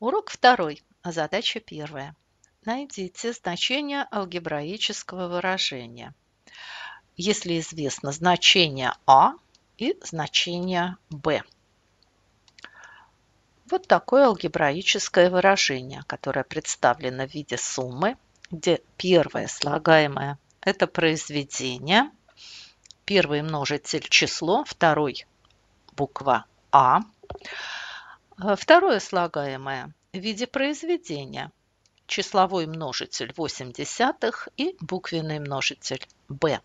Урок второй, а задача первая. Найдите значение алгебраического выражения. Если известно значение А и значение Б. Вот такое алгебраическое выражение, которое представлено в виде суммы, где первое слагаемое – это произведение, первый множитель – число, второй – буква А – а, второе слагаемое в виде произведения. Числовой множитель 8 десятых и буквенный множитель b.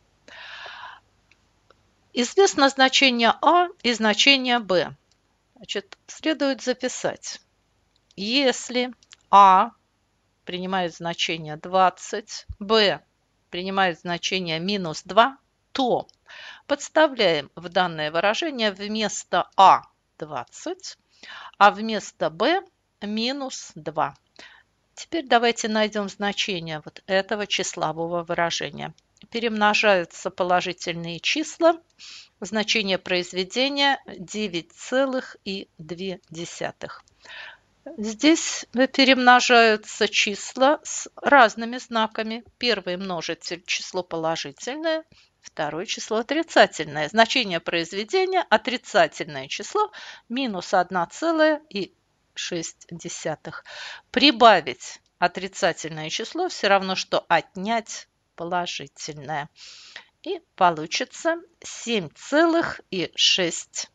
Известно значение а и значение b. Значит, следует записать. Если а принимает значение 20, b принимает значение минус 2, то подставляем в данное выражение вместо а 20 а вместо b минус 2. Теперь давайте найдем значение вот этого числового выражения. Перемножаются положительные числа. Значение произведения 9,2. Здесь перемножаются числа с разными знаками. Первый множитель – число положительное, второе число отрицательное. Значение произведения – отрицательное число минус 1,6. Прибавить отрицательное число все равно, что отнять положительное. И получится 7,6.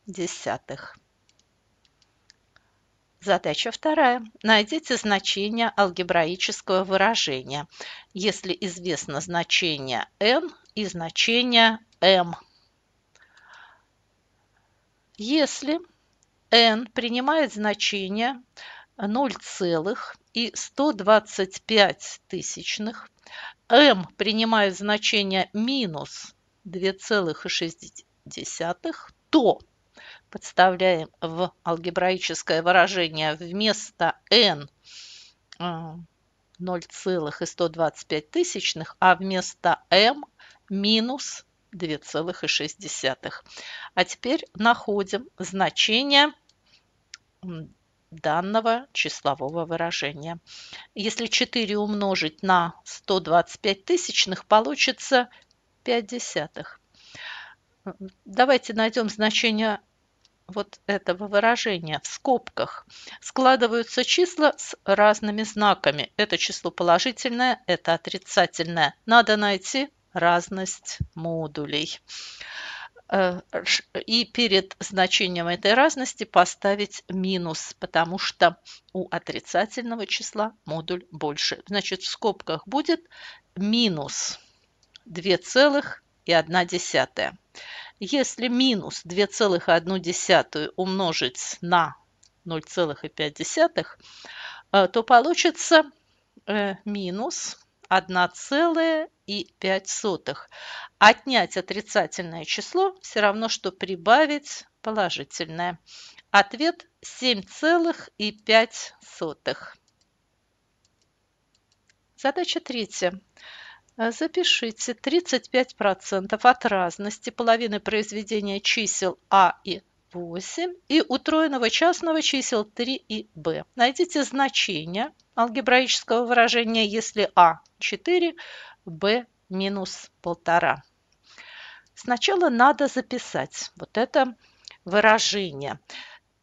Задача вторая. Найдите значение алгебраического выражения, если известно значение n и значение m. Если n принимает значение 0,125 тысячных, m принимает значение минус 2,6, то подставляем в алгебраическое выражение вместо n 0,125 э, тысячных, а вместо m минус 2,6. А теперь находим значение данного числового выражения. Если 4 умножить на 125 тысячных, получится 5 десятых. Э, давайте найдем значение вот этого выражения в скобках складываются числа с разными знаками. Это число положительное, это отрицательное. Надо найти разность модулей. Э, и перед значением этой разности поставить минус, потому что у отрицательного числа модуль больше. Значит, в скобках будет минус 2,1. Если минус 2,1 умножить на 0,5, э, то получится э, минус 1,05. Отнять отрицательное число все равно, что прибавить положительное. Ответ 7,5. Задача третья. Э, запишите 35% от разности половины произведения чисел А и 8 и утроенного частного чисел 3 и b. Найдите значение алгебраического выражения, если а 4, b минус 1,5. Сначала надо записать вот это выражение.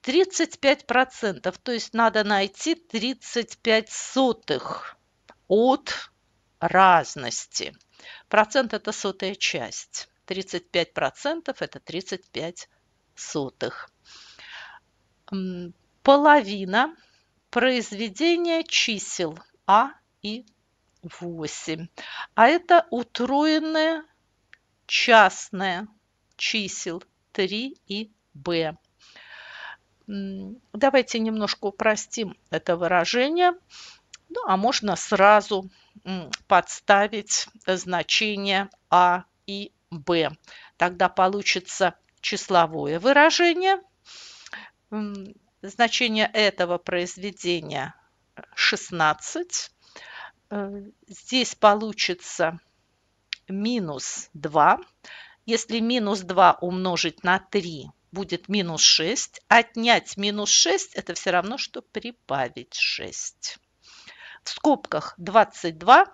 35%, то есть надо найти 35 сотых от разности. Процент – это сотая часть. 35% – процентов это 35 сотых. Половина произведения чисел А и 8. А это утроенное частное чисел 3 и b. Давайте немножко упростим это выражение. Ну, а можно сразу подставить значение А и Б. Тогда получится числовое выражение. Значение этого произведения 16. Э, здесь получится минус 2. Если минус 2 умножить на 3, будет минус 6. Отнять минус 6 – это все равно, что прибавить 6 в скобках 22,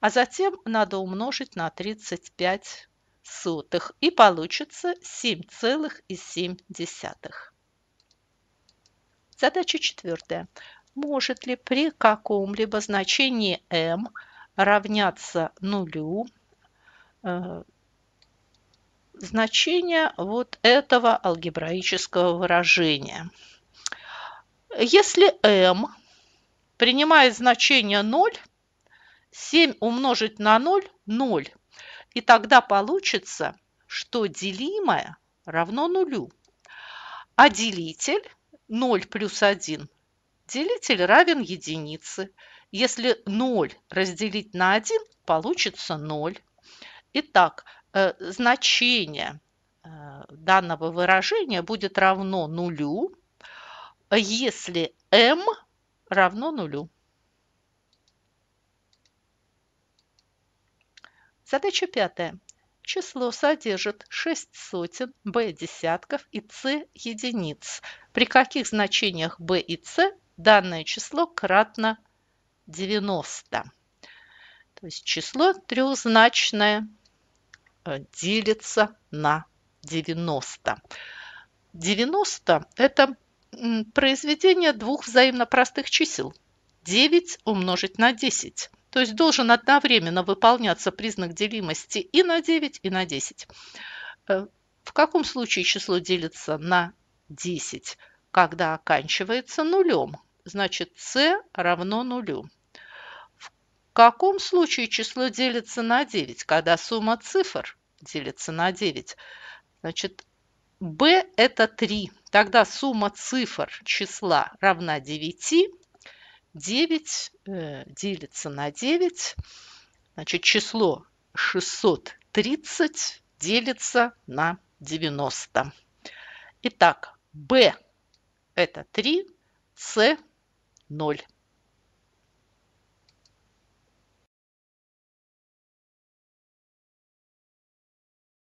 а затем надо умножить на 35 сотых. И получится 7,7. Задача четвертая. Может ли при каком-либо значении m равняться нулю э, значение вот этого алгебраического выражения? Если m Принимая значение 0, 7 умножить на 0 – 0. И тогда получится, что делимое равно нулю. А делитель 0 плюс 1. Делитель равен единице. Если 0 разделить на 1, получится 0. Итак, э, значение э, данного выражения будет равно нулю, если m равно нулю. Задача пятая. Число содержит 6 сотен b десятков и c единиц. При каких значениях b и c данное число кратно 90? То есть число трехзначное э, делится на 90. 90 – это произведение двух взаимно простых чисел. 9 умножить на 10. То есть должен одновременно выполняться признак делимости и на 9, и на 10. Э, в каком случае число делится на 10? Когда оканчивается нулем. Значит, c равно нулю. В каком случае число делится на 9? Когда сумма цифр делится на 9. Значит, b это 3. Тогда сумма цифр числа равна 9. 9 э, делится на 9. Значит, число 630 делится на 90. Итак, B – это 3, c 0.